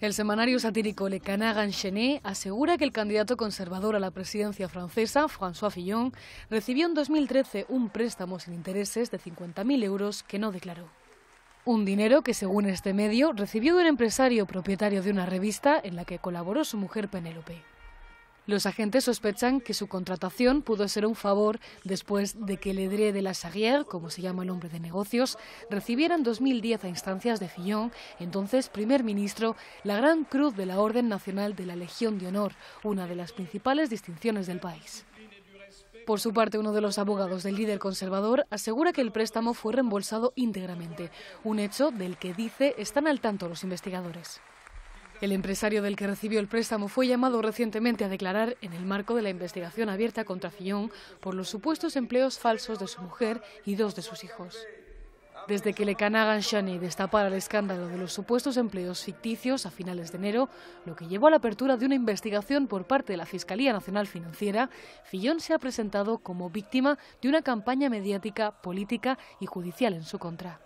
El semanario satírico Le en Chenet asegura que el candidato conservador a la presidencia francesa, François Fillon, recibió en 2013 un préstamo sin intereses de 50.000 euros que no declaró. Un dinero que, según este medio, recibió de un empresario propietario de una revista en la que colaboró su mujer Penélope. Los agentes sospechan que su contratación pudo ser un favor después de que Ledré de la Sarrière, como se llama el hombre de negocios, recibiera en 2010 a instancias de Fillon, entonces primer ministro, la Gran Cruz de la Orden Nacional de la Legión de Honor, una de las principales distinciones del país. Por su parte, uno de los abogados del líder conservador asegura que el préstamo fue reembolsado íntegramente, un hecho del que dice están al tanto los investigadores. El empresario del que recibió el préstamo fue llamado recientemente a declarar en el marco de la investigación abierta contra Fillón por los supuestos empleos falsos de su mujer y dos de sus hijos. Desde que Le Canagan Shani destapara el escándalo de los supuestos empleos ficticios a finales de enero, lo que llevó a la apertura de una investigación por parte de la Fiscalía Nacional Financiera, Fillón se ha presentado como víctima de una campaña mediática, política y judicial en su contra.